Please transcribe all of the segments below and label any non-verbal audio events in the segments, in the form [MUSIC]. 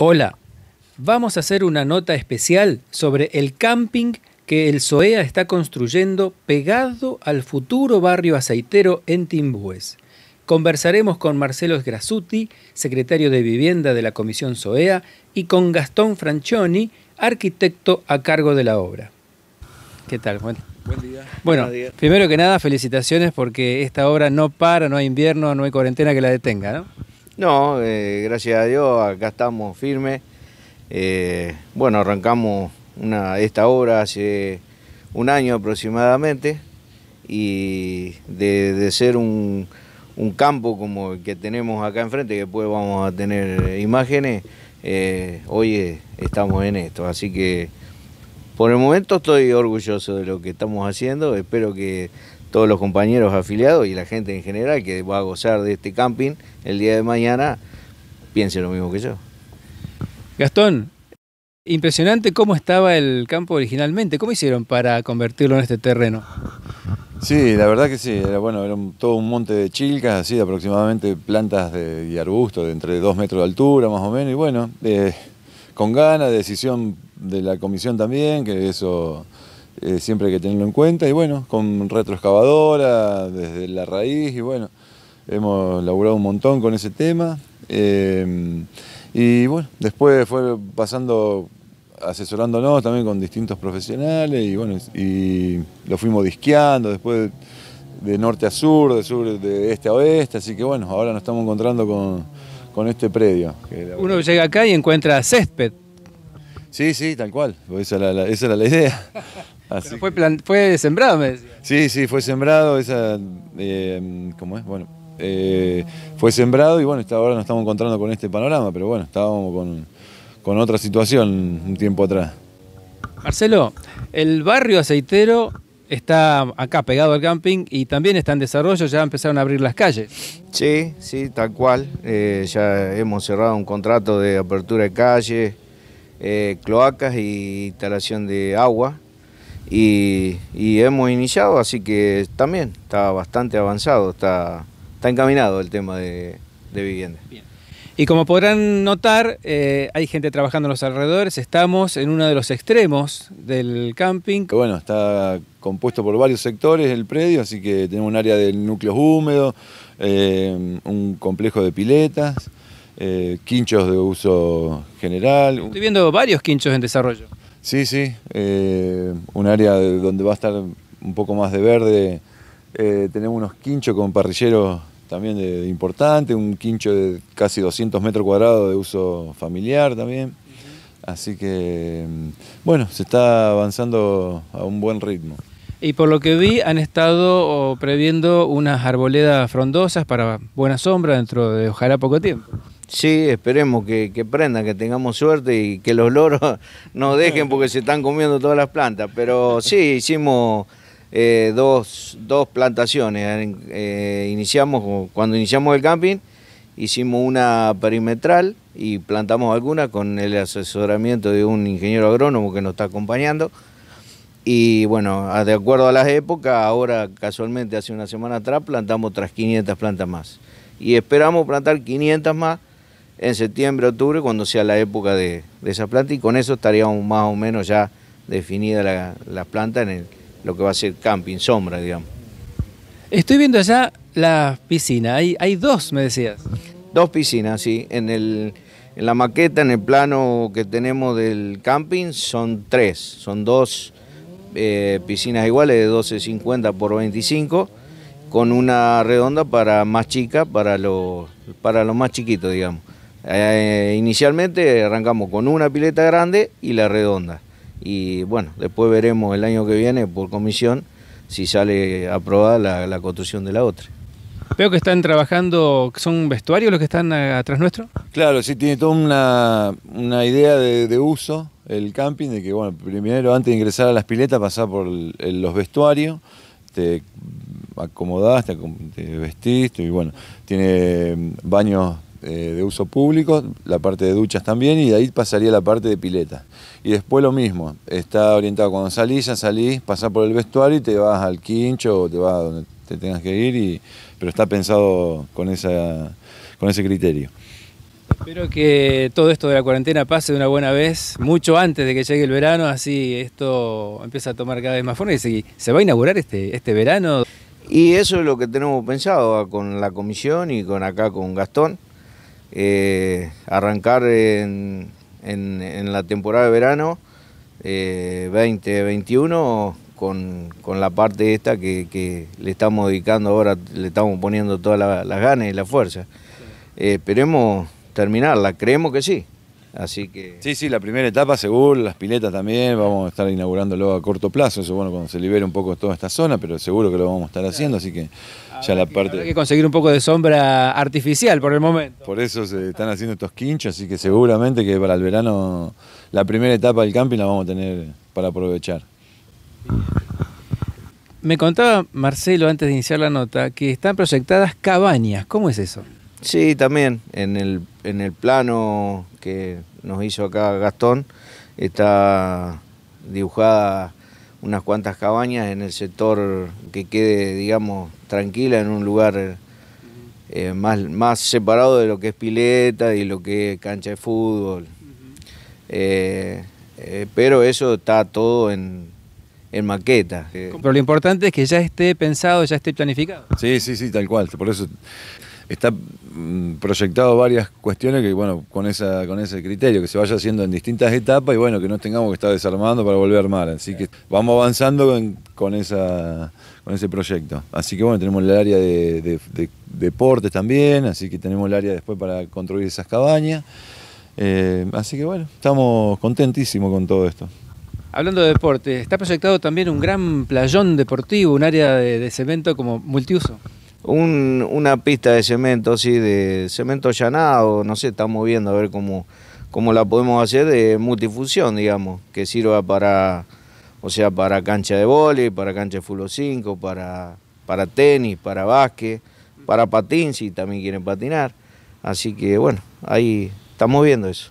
Hola, vamos a hacer una nota especial sobre el camping que el SOEA está construyendo pegado al futuro barrio aceitero en Timbúes. Conversaremos con Marcelo Grasuti, secretario de Vivienda de la Comisión SOEA, y con Gastón Franchoni, arquitecto a cargo de la obra. ¿Qué tal? Bueno, Buen día. Bueno, día. primero que nada, felicitaciones porque esta obra no para, no hay invierno, no hay cuarentena que la detenga, ¿no? No, eh, gracias a Dios, acá estamos firmes. Eh, bueno, arrancamos una, esta obra hace un año aproximadamente y de, ser un, campo como el que tenemos acá enfrente, que después vamos a tener imágenes, eh, hoy estamos en esto. Así que por el momento estoy orgulloso de lo que estamos haciendo, espero que todos los compañeros afiliados y la gente en general que va a gozar de este camping el día de mañana piense lo mismo que yo. Gastón, impresionante cómo estaba el campo originalmente. ¿Cómo hicieron para convertirlo en este terreno? Sí, la verdad que sí. Era, bueno, era todo un monte de chilcas, así, aproximadamente plantas de, y arbustos de entre dos metros de altura, más o menos. Y bueno, eh, con ganas, decisión de la comisión también, que eso eh, siempre hay que tenerlo en cuenta y bueno, con retroexcavadora, desde la raíz y bueno, hemos laburado un montón con ese tema. Eh, y bueno, después fue pasando, asesorándonos también con distintos profesionales y bueno, y lo fuimos disqueando después de, norte a sur, de sur de este a oeste, así que bueno, ahora nos estamos encontrando con, este predio. Uno llega acá y encuentra césped. Sí, sí, tal cual, esa era la, esa era la idea fue, sembrado, Sí, sí, fue sembrado. Esa, eh, ¿Cómo es? Bueno, eh, fue sembrado y bueno, ahora nos estamos encontrando con este panorama, pero bueno, estábamos con, otra situación un tiempo atrás. Marcelo, el barrio aceitero está acá pegado al camping y también está en desarrollo, ya empezaron a abrir las calles. Sí, sí, tal cual. Eh, ya hemos cerrado un contrato de apertura de calles, cloacas y instalación de agua y, hemos iniciado, así que también está bastante avanzado, está, está encaminado el tema de, vivienda. Y como podrán notar, eh, hay gente trabajando en los alrededores, estamos en uno de los extremos del camping. Bueno, está compuesto por varios sectores el predio, así que tenemos un área de núcleos húmedos, eh, un complejo de piletas, eh, quinchos de uso general. Estoy viendo varios quinchos en desarrollo. Sí, sí, eh, un área donde va a estar un poco más de verde. Eh, tenemos unos quinchos con parrilleros también de, importante, un quincho de casi 200 metros cuadrados de uso familiar también. Así que, mm, bueno, se está avanzando a un buen ritmo. Y por lo que vi, han estado previendo unas arboledas frondosas para buena sombra dentro de ojalá poco tiempo. Sí, esperemos que, que prendan, que tengamos suerte y que los loros [LAUGHS] no dejen porque se están comiendo todas las plantas. Pero sí, hicimos eh, dos, plantaciones. Eh, iniciamos, cuando iniciamos el camping, hicimos una perimetral y plantamos alguna con el asesoramiento de un ingeniero agrónomo que nos está acompañando. Y bueno, de acuerdo a las épocas, ahora casualmente hace una semana atrás plantamos otras 500 plantas más. Y esperamos plantar 500 más en septiembre, octubre, cuando sea la época de, esa planta y con eso estaríamos más o menos ya definida la, plantas en lo que va a ser camping, sombra, digamos. Estoy viendo allá la piscina, hay, dos, me decías. Dos piscinas, sí. En, el, la maqueta, en el plano que tenemos del camping, son tres, son dos eh, piscinas iguales de 12,50 por 25 con una redonda para más chica, para los, para los más chiquitos, digamos. Eh, inicialmente arrancamos con una pileta grande y la redonda. Y bueno, después veremos el año que viene por comisión si sale aprobada la, la construcción de la otra. Veo que están trabajando, ¿son vestuarios los que están eh, atrás nuestro? Claro, sí, tiene toda una, una idea de, uso el camping, de que bueno, primero antes de ingresar a las piletas pasar por los vestuarios, te acomodás, te, te vestís, y bueno, tiene mm, baños eh, de uso público, la parte de duchas también, y de ahí pasaría la parte de pileta. Y después lo mismo, está orientado cuando salís, ya salís, pasás por el vestuario y te vas al quincho o te vas a donde te tengas que ir, pero está pensado con, con ese criterio. Espero que todo esto de la cuarentena pase de una buena vez, mucho antes de que llegue el verano, así esto empieza a tomar cada vez más forma y se, se va a inaugurar este, este verano. Y eso es lo que tenemos pensado con la comisión y con acá con Gastón. Eh, arrancar en, en, la temporada de verano 2021 eh, con, la parte esta que, le estamos dedicando ahora, le estamos poniendo todas las ganas y la fuerza. Eh, esperemos terminarla, creemos que sí. Así que... Sí, sí, la primera etapa seguro, las piletas también, vamos a estar inaugurándolo a corto plazo, eso bueno, cuando se libere un poco toda esta zona, pero seguro que lo vamos a estar haciendo, así que ya la parte... Hay que conseguir un poco de sombra artificial por el momento. Por eso se están haciendo estos quinchos, así que seguramente que para el verano la primera etapa del camping la vamos a tener para aprovechar. Me contaba Marcelo antes de iniciar la nota que están proyectadas cabañas, ¿cómo es eso? Sí, también, en el, plano que nos hizo acá Gastón, está dibujada unas cuantas cabañas en el sector que quede, digamos, tranquila, en un lugar eh, más, más separado de lo que es pileta y lo que es cancha de fútbol. Eh, eh, pero eso está todo en, en maqueta. Pero lo importante es que ya esté pensado, ya esté planificado. Sí, sí, sí, tal cual. Por eso está mm, proyectado varias cuestiones que, bueno, con, esa, con ese criterio, que se vaya haciendo en distintas etapas y, bueno, que no tengamos que estar desarmando para volver a armar. Así que vamos avanzando con, esa, con ese proyecto. Así que, bueno, tenemos el área de, deportes también, así que tenemos el área después para construir esas cabañas. Eh, así que, bueno, estamos contentísimos con todo esto. Hablando de deporte, está proyectado también un gran playón deportivo, un área de, de cemento como multiuso una pista de cemento, así de cemento llanado, no sé, estamos viendo a ver cómo, la podemos hacer de multifunción, digamos, que sirva para, o sea, para cancha de vóley, para cancha de fútbol 5, para, para tenis, para básquet, para patín, si también quieren patinar. Así que bueno, ahí estamos viendo eso.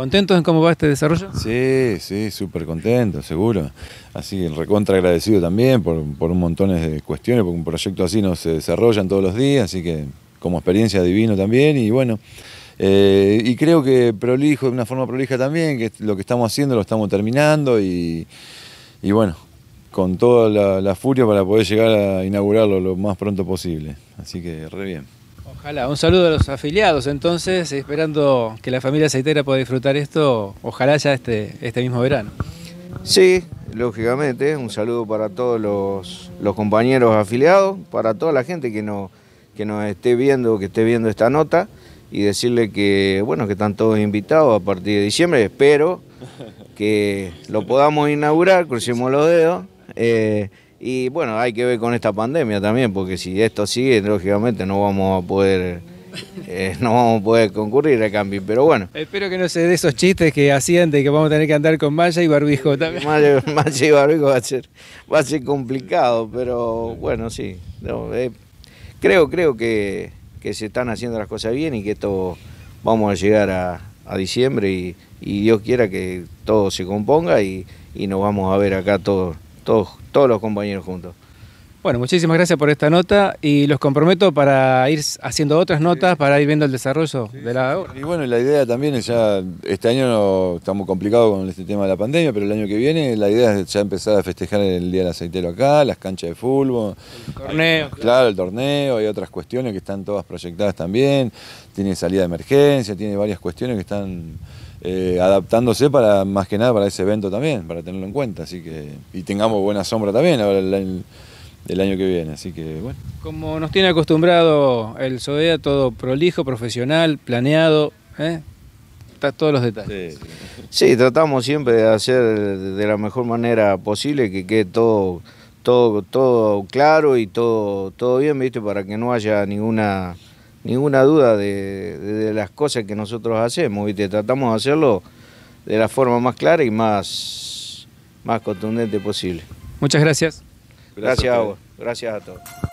¿Contentos en cómo va este desarrollo? Sí, sí, súper contento, seguro. Así, recontra agradecido también por, un montón de cuestiones, porque un proyecto así no se desarrollan todos los días, así que como experiencia divino también y bueno. Eh, y creo que prolijo, de una forma prolija también, que lo que estamos haciendo lo estamos terminando y, bueno, con toda la, furia para poder llegar a inaugurarlo lo más pronto posible. Así que re bien. Ojalá, un saludo a los afiliados entonces, esperando que la familia aceitera pueda disfrutar esto, ojalá ya este, este mismo verano. Sí, lógicamente, un saludo para todos los, compañeros afiliados, para toda la gente que nos, que nos esté viendo, que esté viendo esta nota, y decirle que, bueno, que están todos invitados a partir de diciembre, espero que lo podamos inaugurar, crucemos los dedos. Eh, y bueno, hay que ver con esta pandemia también, porque si esto sigue, lógicamente no vamos a poder... Eh, [LAUGHS] no vamos a poder concurrir al cambio, pero bueno. Espero que no se dé esos chistes que hacían de que vamos a tener que andar con malla y barbijo también. Malla, [LAUGHS] malla y barbijo va a ser, va a ser complicado, pero bueno, sí. Eh, creo, creo que, que, se están haciendo las cosas bien y que esto vamos a llegar a, diciembre y, y, Dios quiera que todo se componga y, y nos vamos a ver acá todos todos, todos los compañeros juntos. Bueno, muchísimas gracias por esta nota y los comprometo para ir haciendo otras notas, para ir viendo el desarrollo de la Y bueno, la idea también es ya, este año no, estamos complicados con este tema de la pandemia, pero el año que viene la idea es ya empezar a festejar el Día del Aceitero acá, las canchas de fútbol. El torneo. Eh, claro, el torneo, hay otras cuestiones que están todas proyectadas también. Tiene salida de emergencia, tiene varias cuestiones que están eh, adaptándose para más que nada para ese evento también, para tenerlo en cuenta, así que y tengamos buena sombra también ahora el, año que viene, así que Como nos tiene acostumbrado el Sodea, todo prolijo, profesional, planeado, ¿eh? está todos los detalles. Sí. tratamos siempre de hacer de la mejor manera posible que quede todo todo todo claro y todo todo bien, ¿viste? Para que no haya ninguna ninguna duda de, las cosas que nosotros hacemos, ¿viste? Tratamos de hacerlo de la forma más clara y más, más contundente posible. Muchas Gracias, gracias a vos, gracias a todos.